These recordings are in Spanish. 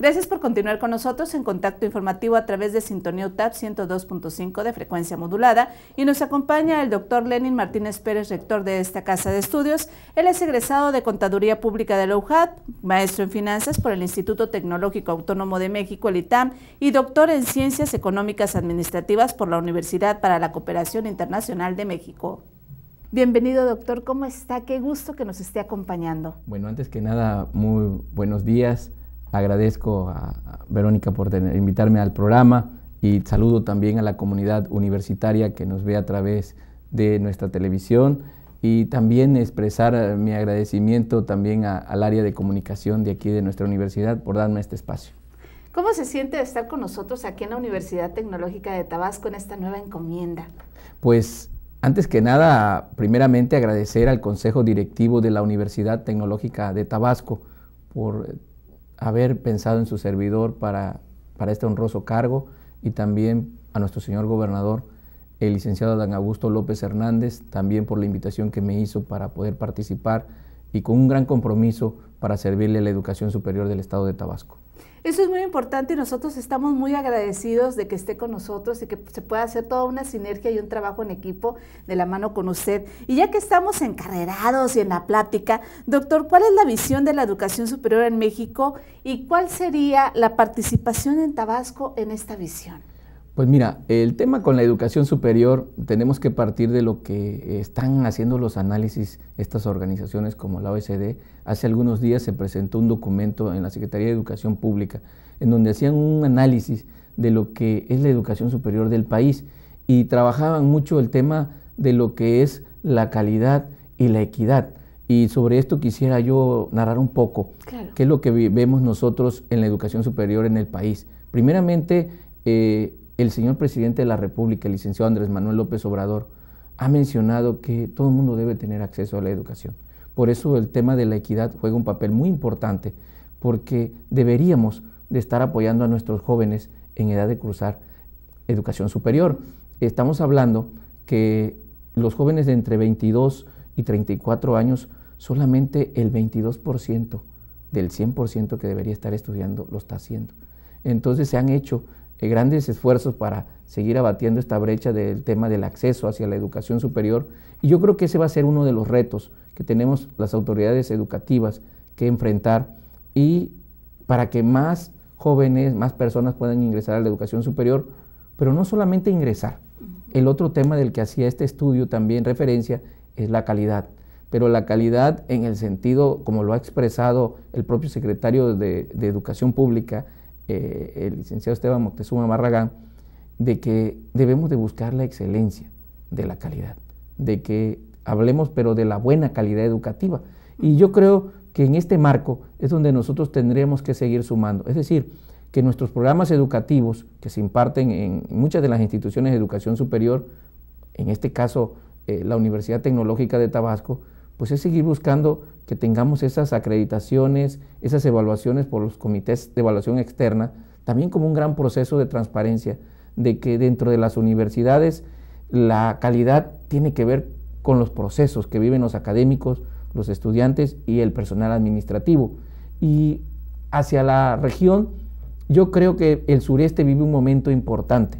Gracias por continuar con nosotros en contacto informativo a través de Sintonía UTAP 102.5 de frecuencia modulada y nos acompaña el doctor Lenin Martínez Pérez, rector de esta casa de estudios. Él es egresado de Contaduría Pública de la UJAT, maestro en finanzas por el Instituto Tecnológico Autónomo de México, el ITAM, y doctor en Ciencias Económicas Administrativas por la Universidad para la Cooperación Internacional de México. Bienvenido doctor, ¿cómo está? Qué gusto que nos esté acompañando. Bueno, antes que nada, muy buenos días Agradezco a Verónica por invitarme al programa y saludo también a la comunidad universitaria que nos ve a través de nuestra televisión y también expresar eh, mi agradecimiento también al área de comunicación de aquí de nuestra universidad por darme este espacio. ¿Cómo se siente estar con nosotros aquí en la Universidad Tecnológica de Tabasco en esta nueva encomienda? Pues antes que nada, primeramente agradecer al Consejo Directivo de la Universidad Tecnológica de Tabasco por haber pensado en su servidor para, para este honroso cargo y también a nuestro señor gobernador, el licenciado Dan Augusto López Hernández, también por la invitación que me hizo para poder participar y con un gran compromiso para servirle a la educación superior del Estado de Tabasco. Eso es muy importante y nosotros estamos muy agradecidos de que esté con nosotros y que se pueda hacer toda una sinergia y un trabajo en equipo de la mano con usted. Y ya que estamos encarrerados y en la plática, doctor, ¿cuál es la visión de la educación superior en México y cuál sería la participación en Tabasco en esta visión? Pues mira, el tema con la educación superior tenemos que partir de lo que están haciendo los análisis estas organizaciones como la OECD. Hace algunos días se presentó un documento en la Secretaría de Educación Pública en donde hacían un análisis de lo que es la educación superior del país y trabajaban mucho el tema de lo que es la calidad y la equidad. Y sobre esto quisiera yo narrar un poco, qué es lo que vemos nosotros en la educación superior en el país. Primeramente, eh, el señor presidente de la República, el licenciado Andrés Manuel López Obrador, ha mencionado que todo el mundo debe tener acceso a la educación. Por eso el tema de la equidad juega un papel muy importante, porque deberíamos de estar apoyando a nuestros jóvenes en edad de cruzar educación superior. Estamos hablando que los jóvenes de entre 22 y 34 años, solamente el 22% del 100% que debería estar estudiando lo está haciendo. Entonces se han hecho eh, grandes esfuerzos para seguir abatiendo esta brecha del tema del acceso hacia la educación superior. Y yo creo que ese va a ser uno de los retos que tenemos las autoridades educativas que enfrentar y para que más jóvenes, más personas puedan ingresar a la educación superior, pero no solamente ingresar. El otro tema del que hacía este estudio también referencia es la calidad, pero la calidad en el sentido, como lo ha expresado el propio secretario de, de Educación Pública, eh, el licenciado Esteban Moctezuma Barragán, de que debemos de buscar la excelencia de la calidad, de que hablemos pero de la buena calidad educativa. Y yo creo que en este marco es donde nosotros tendremos que seguir sumando. Es decir, que nuestros programas educativos que se imparten en muchas de las instituciones de educación superior, en este caso eh, la Universidad Tecnológica de Tabasco, pues es seguir buscando que tengamos esas acreditaciones, esas evaluaciones por los comités de evaluación externa, también como un gran proceso de transparencia, de que dentro de las universidades la calidad tiene que ver con los procesos que viven los académicos, los estudiantes y el personal administrativo. Y hacia la región, yo creo que el sureste vive un momento importante.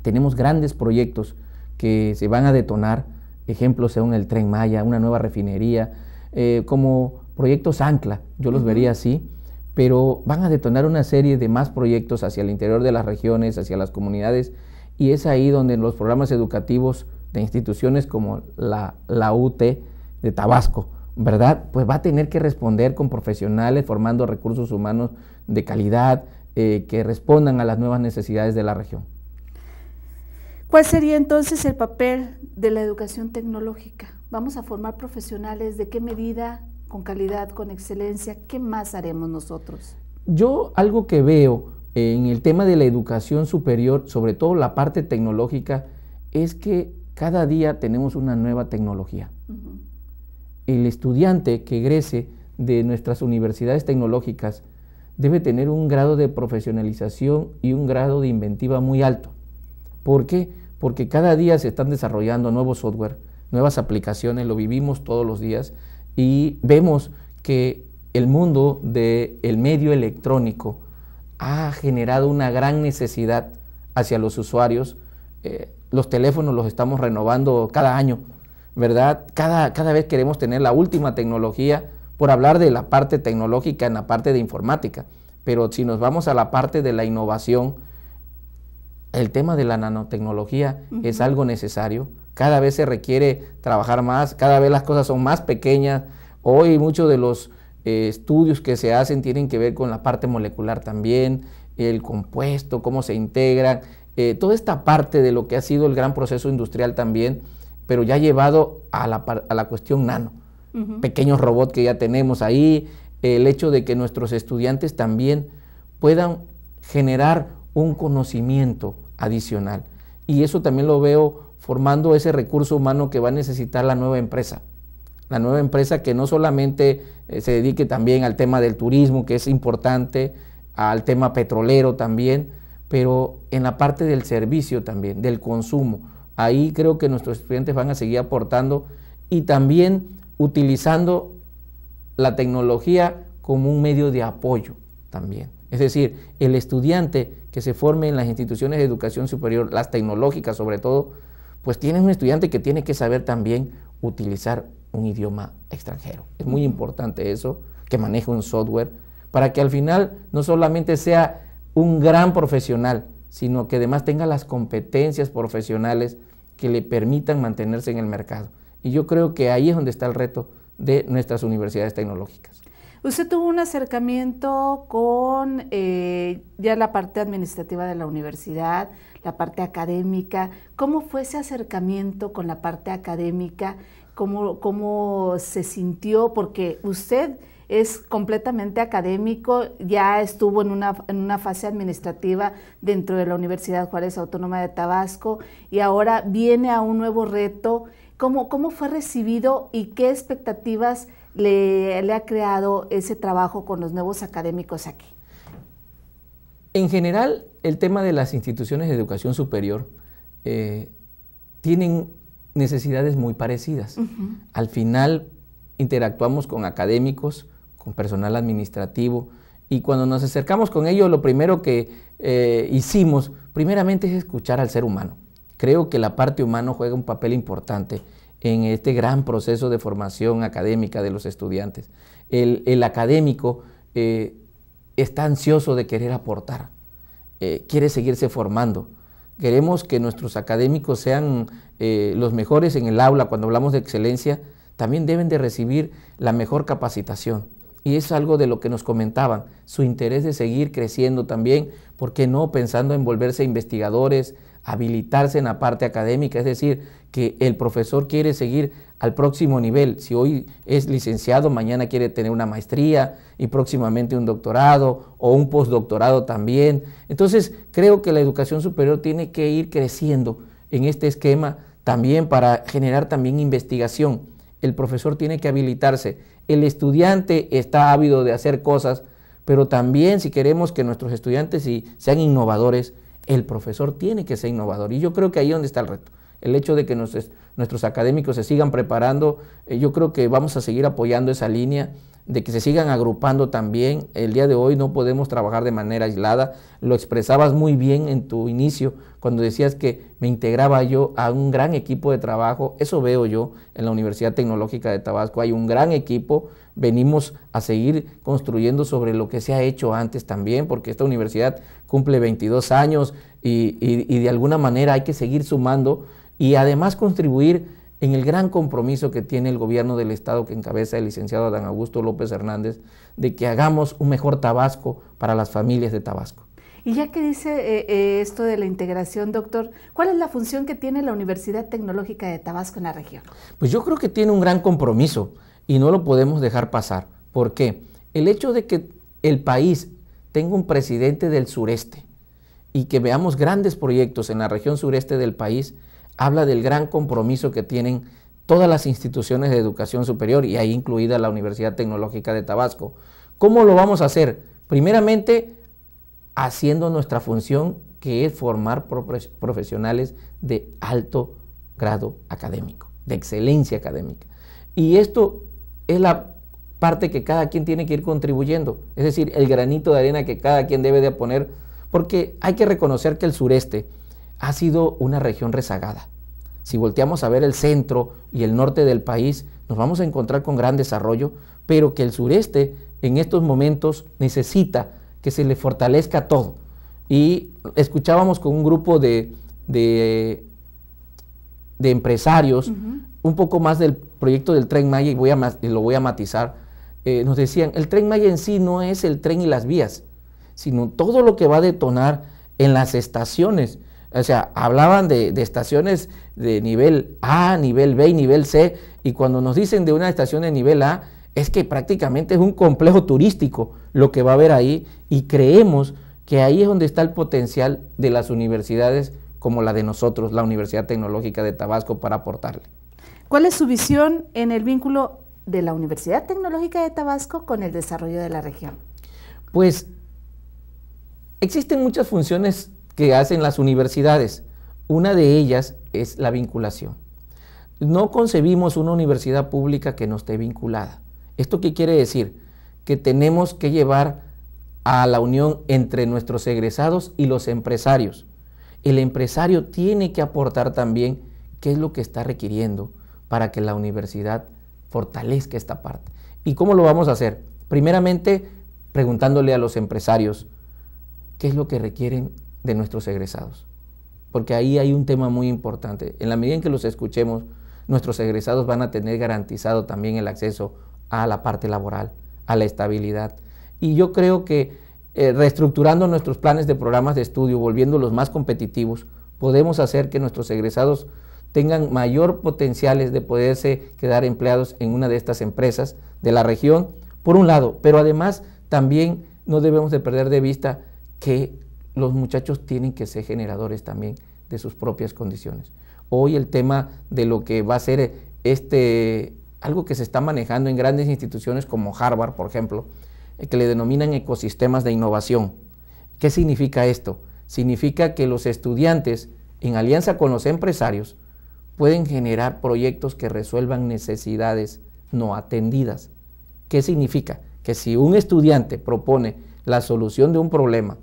Tenemos grandes proyectos que se van a detonar, ejemplos según el tren Maya, una nueva refinería, eh, como proyectos ancla, yo los vería así, pero van a detonar una serie de más proyectos hacia el interior de las regiones, hacia las comunidades, y es ahí donde los programas educativos de instituciones como la, la UT de Tabasco, ¿verdad? Pues va a tener que responder con profesionales formando recursos humanos de calidad eh, que respondan a las nuevas necesidades de la región. ¿Cuál sería entonces el papel de la educación tecnológica? Vamos a formar profesionales, ¿de qué medida? Con calidad, con excelencia, ¿qué más haremos nosotros? Yo algo que veo en el tema de la educación superior, sobre todo la parte tecnológica, es que cada día tenemos una nueva tecnología. El estudiante que egrese de nuestras universidades tecnológicas debe tener un grado de profesionalización y un grado de inventiva muy alto. ¿Por qué? Porque cada día se están desarrollando nuevos software, nuevas aplicaciones, lo vivimos todos los días y vemos que el mundo del medio electrónico ha generado una gran necesidad hacia los usuarios. Eh, los teléfonos los estamos renovando cada año, ¿verdad? Cada, cada vez queremos tener la última tecnología, por hablar de la parte tecnológica en la parte de informática, pero si nos vamos a la parte de la innovación, el tema de la nanotecnología es algo necesario. Cada vez se requiere trabajar más, cada vez las cosas son más pequeñas. Hoy muchos de los eh, estudios que se hacen tienen que ver con la parte molecular también, el compuesto, cómo se integran, eh, toda esta parte de lo que ha sido el gran proceso industrial también, pero ya llevado a la, cuestión nano. Pequeños robots que ya tenemos ahí, el hecho de que nuestros estudiantes también puedan generar un conocimiento adicional. Y eso también lo veo formando ese recurso humano que va a necesitar la nueva empresa. La nueva empresa que no solamente eh, se dedique también al tema del turismo, que es importante, al tema petrolero también, pero en la parte del servicio también, del consumo. Ahí creo que nuestros estudiantes van a seguir aportando y también utilizando la tecnología como un medio de apoyo también. Es decir, el estudiante que se forme en las instituciones de educación superior, las tecnológicas sobre todo, pues tiene un estudiante que tiene que saber también utilizar un idioma extranjero. Es muy importante eso, que maneje un software, para que al final no solamente sea un gran profesional, sino que además tenga las competencias profesionales que le permitan mantenerse en el mercado. Y yo creo que ahí es donde está el reto de nuestras universidades tecnológicas. Usted tuvo un acercamiento con eh, ya la parte administrativa de la universidad, la parte académica. ¿Cómo fue ese acercamiento con la parte académica? ¿Cómo, cómo se sintió? Porque usted es completamente académico, ya estuvo en una, en una, fase administrativa dentro de la Universidad Juárez Autónoma de Tabasco y ahora viene a un nuevo reto. cómo fue recibido y qué expectativas le, ha creado ese trabajo con los nuevos académicos aquí? En general, el tema de las instituciones de educación superior eh, tienen necesidades muy parecidas. Al final, interactuamos con académicos, con personal administrativo, y cuando nos acercamos con ellos, lo primero que eh, hicimos, primeramente, es escuchar al ser humano. Creo que la parte humana juega un papel importante en este gran proceso de formación académica de los estudiantes. El, académico eh, está ansioso de querer aportar, eh, quiere seguirse formando. Queremos que nuestros académicos sean eh, los mejores en el aula. Cuando hablamos de excelencia, también deben de recibir la mejor capacitación. Y es algo de lo que nos comentaban, su interés de seguir creciendo también, porque no? Pensando en volverse investigadores, habilitarse en la parte académica, es decir, que el profesor quiere seguir al próximo nivel. Si hoy es licenciado, mañana quiere tener una maestría y próximamente un doctorado o un postdoctorado también. Entonces, creo que la educación superior tiene que ir creciendo en este esquema también para generar también investigación. El profesor tiene que habilitarse. El estudiante está ávido de hacer cosas, pero también si queremos que nuestros estudiantes sean innovadores, el profesor tiene que ser innovador. Y yo creo que ahí es donde está el reto el hecho de que nuestros académicos se sigan preparando, eh, yo creo que vamos a seguir apoyando esa línea de que se sigan agrupando también. El día de hoy no podemos trabajar de manera aislada. Lo expresabas muy bien en tu inicio cuando decías que me integraba yo a un gran equipo de trabajo. Eso veo yo en la Universidad Tecnológica de Tabasco. Hay un gran equipo. Venimos a seguir construyendo sobre lo que se ha hecho antes también, porque esta universidad cumple 22 años y, y de alguna manera hay que seguir sumando y además contribuir en el gran compromiso que tiene el gobierno del Estado que encabeza el licenciado Adán Augusto López Hernández de que hagamos un mejor Tabasco para las familias de Tabasco. Y ya que dice eh, eh, esto de la integración, doctor, ¿cuál es la función que tiene la Universidad Tecnológica de Tabasco en la región? Pues yo creo que tiene un gran compromiso y no lo podemos dejar pasar. ¿Por qué? El hecho de que el país tenga un presidente del sureste y que veamos grandes proyectos en la región sureste del país, habla del gran compromiso que tienen todas las instituciones de educación superior y ahí incluida la Universidad Tecnológica de Tabasco. ¿Cómo lo vamos a hacer? Primeramente, haciendo nuestra función que es formar profesionales de alto grado académico, de excelencia académica. Y esto es la parte que cada quien tiene que ir contribuyendo, es decir, el granito de arena que cada quien debe de poner, porque hay que reconocer que el sureste, ha sido una región rezagada. Si volteamos a ver el centro y el norte del país, nos vamos a encontrar con gran desarrollo, pero que el sureste en estos momentos necesita que se le fortalezca todo. Y escuchábamos con un grupo de, de, empresarios un poco más del proyecto del tren Maya y, lo voy a matizar. Eh, nos decían, el tren Maya en sí no es el tren y las vías, sino todo lo que va a detonar en las estaciones o sea, hablaban de, estaciones de nivel A, nivel B y nivel C, y cuando nos dicen de una estación de nivel A, es que prácticamente es un complejo turístico lo que va a haber ahí, y creemos que ahí es donde está el potencial de las universidades como la de nosotros, la Universidad Tecnológica de Tabasco, para aportarle. ¿Cuál es su visión en el vínculo de la Universidad Tecnológica de Tabasco con el desarrollo de la región? Pues existen muchas funciones que hacen las universidades. Una de ellas es la vinculación. No concebimos una universidad pública que no esté vinculada. ¿Esto qué quiere decir? Que tenemos que llevar a la unión entre nuestros egresados y los empresarios. El empresario tiene que aportar también qué es lo que está requiriendo para que la universidad fortalezca esta parte. ¿Y cómo lo vamos a hacer? Primeramente, preguntándole a los empresarios qué es lo que requieren de nuestros egresados. Porque ahí hay un tema muy importante. En la medida en que los escuchemos, nuestros egresados van a tener garantizado también el acceso a la parte laboral, a la estabilidad. Y yo creo que eh, reestructurando nuestros planes de programas de estudio, volviéndolos más competitivos, podemos hacer que nuestros egresados tengan mayor potenciales de poderse quedar empleados en una de estas empresas de la región, por un lado, pero además también no debemos de perder de vista que los muchachos tienen que ser generadores también de sus propias condiciones. Hoy el tema de lo que va a ser eh, este, algo que se está manejando en grandes instituciones como Harvard, por ejemplo, eh, que le denominan ecosistemas de innovación. ¿Qué significa esto? Significa que los estudiantes, en alianza con los empresarios, pueden generar proyectos que resuelvan necesidades no atendidas. ¿Qué significa? Que si un estudiante propone la solución de un problema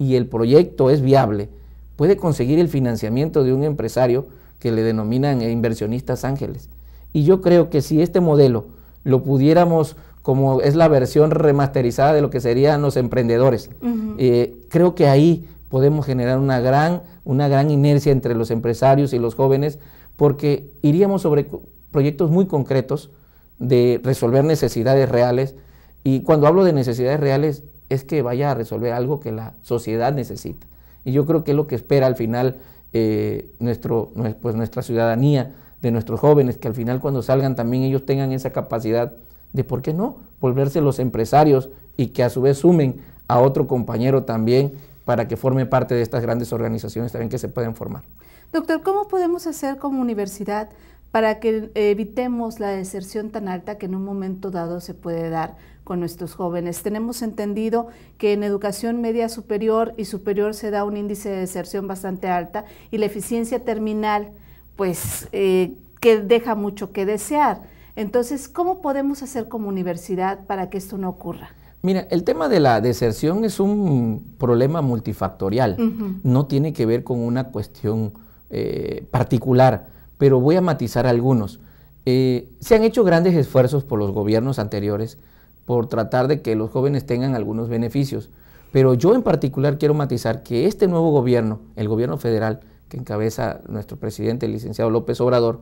y el proyecto es viable, puede conseguir el financiamiento de un empresario que le denominan e inversionistas ángeles. Y yo creo que si este modelo lo pudiéramos, como es la versión remasterizada de lo que serían los emprendedores, eh, creo que ahí podemos generar una gran, una gran inercia entre los empresarios y los jóvenes, porque iríamos sobre proyectos muy concretos de resolver necesidades reales. Y cuando hablo de necesidades reales, es que vaya a resolver algo que la sociedad necesita. Y yo creo que es lo que espera al final eh, nuestro, pues, nuestra ciudadanía, de nuestros jóvenes, que al final cuando salgan también ellos tengan esa capacidad de, ¿por qué no?, volverse los empresarios y que a su vez sumen a otro compañero también para que forme parte de estas grandes organizaciones también que se pueden formar. Doctor, ¿cómo podemos hacer como universidad para que evitemos la deserción tan alta que en un momento dado se puede dar? con nuestros jóvenes. Tenemos entendido que en educación media superior y superior se da un índice de deserción bastante alta y la eficiencia terminal, pues, eh, que deja mucho que desear. Entonces, ¿cómo podemos hacer como universidad para que esto no ocurra? Mira, el tema de la deserción es un problema multifactorial, no tiene que ver con una cuestión eh, particular, pero voy a matizar algunos. Eh, se han hecho grandes esfuerzos por los gobiernos anteriores por tratar de que los jóvenes tengan algunos beneficios. Pero yo en particular quiero matizar que este nuevo gobierno, el gobierno federal que encabeza nuestro presidente, el licenciado López Obrador,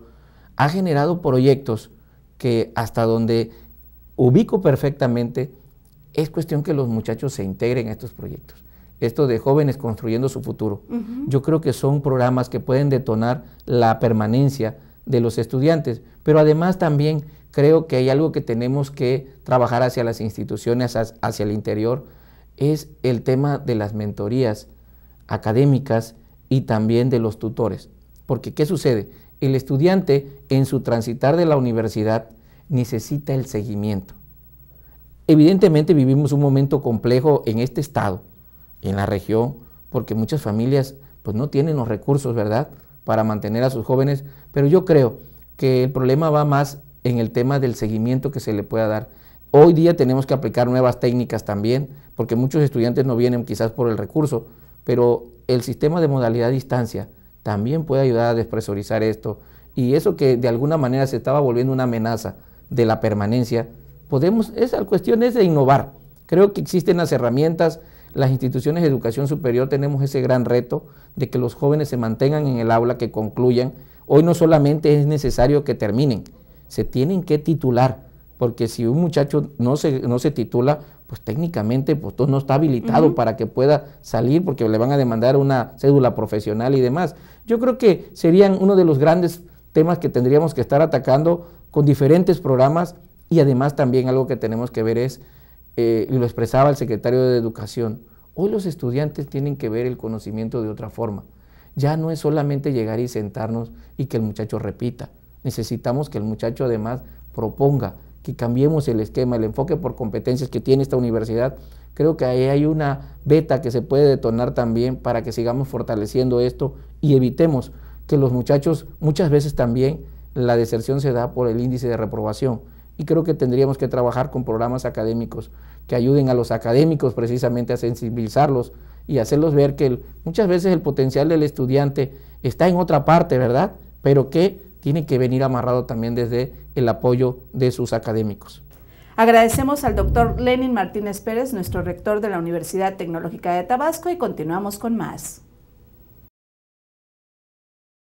ha generado proyectos que hasta donde ubico perfectamente, es cuestión que los muchachos se integren a estos proyectos. Esto de jóvenes construyendo su futuro. Yo creo que son programas que pueden detonar la permanencia de los estudiantes, pero además también creo que hay algo que tenemos que trabajar hacia las instituciones, hacia el interior, es el tema de las mentorías académicas y también de los tutores. Porque ¿qué sucede? El estudiante en su transitar de la universidad necesita el seguimiento. Evidentemente vivimos un momento complejo en este estado, en la región, porque muchas familias pues no tienen los recursos, ¿verdad?, para mantener a sus jóvenes, pero yo creo que el problema va más en el tema del seguimiento que se le pueda dar. Hoy día tenemos que aplicar nuevas técnicas también, porque muchos estudiantes no vienen quizás por el recurso, pero el sistema de modalidad a distancia también puede ayudar a despresurizar esto. Y eso que de alguna manera se estaba volviendo una amenaza de la permanencia, podemos, esa cuestión es de innovar. Creo que existen las herramientas, las instituciones de educación superior tenemos ese gran reto de que los jóvenes se mantengan en el aula, que concluyan. Hoy no solamente es necesario que terminen, se tienen que titular, porque si un muchacho no se, titula, pues técnicamente pues, no está habilitado para que pueda salir porque le van a demandar una cédula profesional y demás. Yo creo que serían uno de los grandes temas que tendríamos que estar atacando con diferentes programas y además también algo que tenemos que ver es, y eh, lo expresaba el secretario de Educación, hoy los estudiantes tienen que ver el conocimiento de otra forma. Ya no es solamente llegar y sentarnos y que el muchacho repita. Necesitamos que el muchacho además proponga, que cambiemos el esquema, el enfoque por competencias que tiene esta universidad. Creo que ahí hay una beta que se puede detonar también para que sigamos fortaleciendo esto y evitemos que los muchachos muchas veces también la deserción se da por el índice de reprobación. Y creo que tendríamos que trabajar con programas académicos que ayuden a los académicos precisamente a sensibilizarlos y hacerlos ver que muchas veces el potencial del estudiante está en otra parte, ¿verdad? Pero que tiene que venir amarrado también desde el apoyo de sus académicos. Agradecemos al doctor Lenin Martínez Pérez, nuestro rector de la Universidad Tecnológica de Tabasco, y continuamos con más.